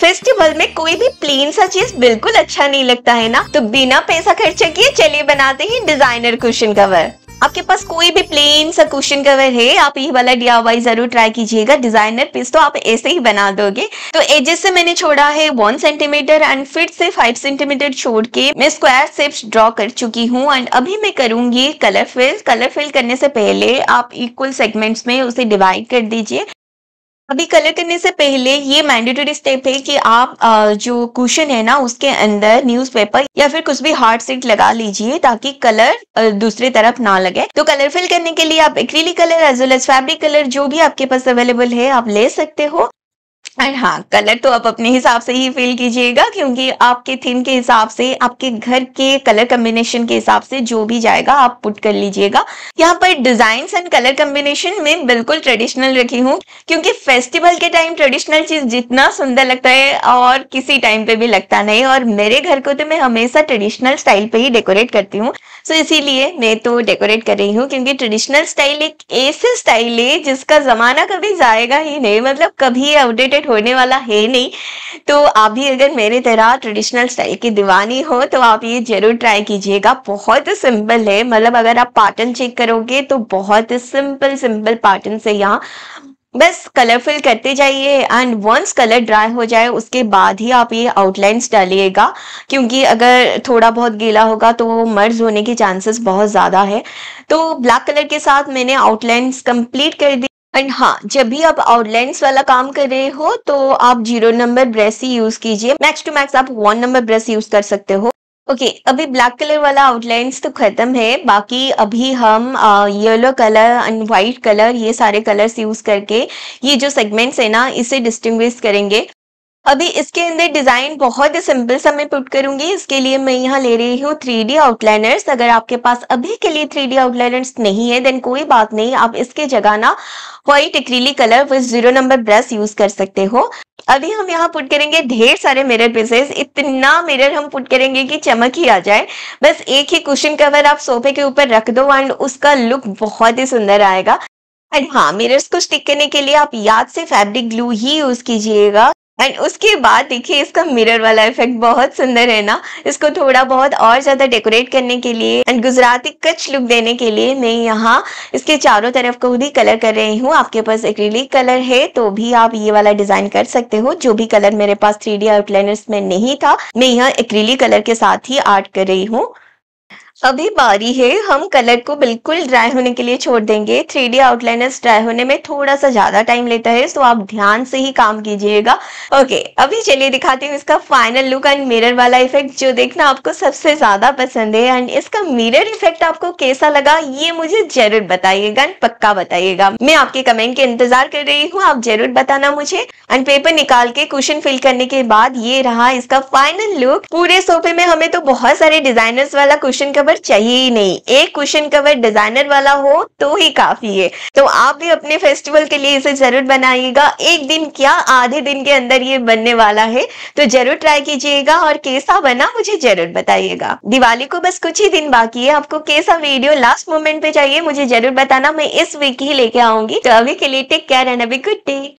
festival में कोई भी प्लेन सा चीज बिल्कुल अच्छा नहीं लगता है ना तो बिना पैसा खर्चा किए चलिए बनाते हैं डिजाइनर कुशन कवर आपके पास कोई भी प्लेन सा कुशन कवर है आप ये वाला डीआईवाई जरूर ट्राई कीजिएगा डिजाइनर पीस तो आप ऐसे ही बना दोगे तो एजेस से मैंने छोड़ा है वन सेंटीमीटर एंड फिट से फाइव सेंटीमीटर छोड़ के मैं स्क्वायर शेप्स ड्रॉ कर चुकी हूँ एंड अभी मैं करूंगी कलर फिल कलर फिल करने से पहले आप इक्वल सेगमेंट्स में उसे डिवाइड कर दीजिए अभी कलर करने से पहले ये मैंडेटरी स्टेप है कि आप जो क्वेश्चन है ना उसके अंदर न्यूज़पेपर या फिर कुछ भी हार्ड सीट लगा लीजिए ताकि कलर दूसरी तरफ ना लगे तो कलर फिल करने के लिए आप acrylic colour as well as fabric colour जो भी आपके पास अवेलेबल है आप ले सकते हो एंड हाँ कलर तो आप अपने हिसाब से ही फील कीजिएगा क्योंकि आपके थीम के हिसाब से आपके घर के कलर कम्बिनेशन के हिसाब से जो भी जाएगा आप पुट कर लीजिएगा यहाँ पर डिजाइन एंड कलर कम्बिनेशन में बिल्कुल ट्रेडिशनल रखी हूँ क्योंकि फेस्टिवल के टाइम ट्रेडिशनल चीज जितना सुंदर लगता है और किसी टाइम पे भी लगता नहीं और मेरे घर को तो मैं हमेशा ट्रेडिशनल स्टाइल पे ही डेकोरेट करती हूँ सो so, इसीलिए मैं तो डेकोरेट कर रही हूँ क्योंकि ट्रेडिशनल स्टाइल एक ऐसे स्टाइल है जिसका जमाना कभी जाएगा ही नहीं मतलब कभी अपडेटेड होने वाला है नहीं तो आप भी अगर मेरे तरह ट्रेडिशनल स्टाइल की दीवानी हो तो आप ये जरूर ट्राई कीजिएगा बहुत सिंपल है मतलब अगर आप पैटर्न चेक करोगे तो बहुत सिंपल सिंपल पैटर्न से यहाँ बस कलरफुल करते जाइए एंड वंस कलर ड्राई हो जाए उसके बाद ही आप ये आउटलाइंस डालिएगा क्योंकि अगर थोड़ा बहुत गीला होगा तो मर्ज होने के चांसेस बहुत ज़्यादा है तो ब्लैक कलर के साथ मैंने आउटलाइंस कंप्लीट कर दी एंड हाँ जब भी आप आउटलाइंस वाला काम कर रहे हो तो आप जीरो नंबर ब्रश ही यूज कीजिए मैक्स टू मैक्स आप वन नंबर ब्रश यूज कर सकते हो ओके okay, अभी ब्लैक कलर वाला आउटलाइंस तो खत्म है बाकी अभी हम yellow colour and white colour ये सारे कलर्स यूज करके ये जो सेगमेंट्स है ना इसे डिस्टिंग्विश करेंगे अभी इसके अंदर डिजाइन बहुत ही सिंपल सा मैं पुट करूंगी इसके लिए मैं यहाँ ले रही हूँ थ्री डी आउटलाइनर्स अगर आपके पास अभी के लिए थ्री डी आउटलाइनर्स नहीं है देन कोई बात नहीं आप इसके जगह ना white acrylic colour with zero number brush use कर सकते हो अभी हम यहाँ पुट करेंगे ढेर सारे मिरर पीसेस इतना मिरर हम पुट करेंगे कि चमक ही आ जाए बस एक ही कुशन कवर आप सोफे के ऊपर रख दो एंड उसका लुक बहुत ही सुंदर आएगा एंड हाँ मिरर्स को स्टिक करने के लिए आप याद से फैब्रिक ग्लू ही यूज कीजिएगा एंड उसके बाद देखिए इसका मिरर वाला इफेक्ट बहुत सुंदर है ना इसको थोड़ा बहुत और ज़्यादा डेकोरेट करने के लिए एंड गुजराती कच लुक देने के लिए मैं यहाँ इसके चारों तरफ को भी कलर कर रही हूँ आपके पास एक्रीलिक कलर है तो भी आप ये वाला डिज़ाइन कर सकते हो जो भी कलर मेरे पास थ्री डी आउटलाइनर्स में नहीं था मैं यहाँ एक्रीलिक कलर के साथ ही आर्ट कर रही हूँ अभी बारी है हम कलर को बिल्कुल ड्राई होने के लिए छोड़ देंगे थ्री डी आउटलाइनर्स ड्राई होने में थोड़ा सा ज्यादा टाइम लेता है तो आप ध्यान से ही काम कीजिएगा ओके अभी चलिए दिखाती हूँ इसका फाइनल लुक एंड मिरर वाला इफेक्ट जो देखना आपको सबसे ज्यादा पसंद है एंड इसका मिरर इफेक्ट आपको कैसा लगा ये मुझे जरूर बताइएगा एंड पक्का बताइएगा मैं आपके कमेंट के इंतजार कर रही हूँ आप जरूर बताना मुझे एंड पेपर निकाल के क्वेश्चन फिल करने के बाद ये रहा इसका फाइनल लुक पूरे सोफे में हमें तो बहुत सारे डिजाइनर्स वाला क्वेश्चन का कवर चाहिए ही नहीं एक क्वेश्चन कवर डिजाइनर वाला हो तो ही काफी है तो आप भी अपने फेस्टिवल के लिए इसे जरूर बनाइएगा एक दिन क्या आधे दिन के अंदर ये बनने वाला है तो जरूर ट्राई कीजिएगा और कैसा बना मुझे जरूर बताइएगा दिवाली को बस कुछ ही दिन बाकी है आपको कैसा वीडियो लास्ट मोमेंट पे चाहिए मुझे जरूर बताना मैं इस वीक ही लेके आऊंगी तो अभी के लिए टेक केयर एंड अभी गुड डे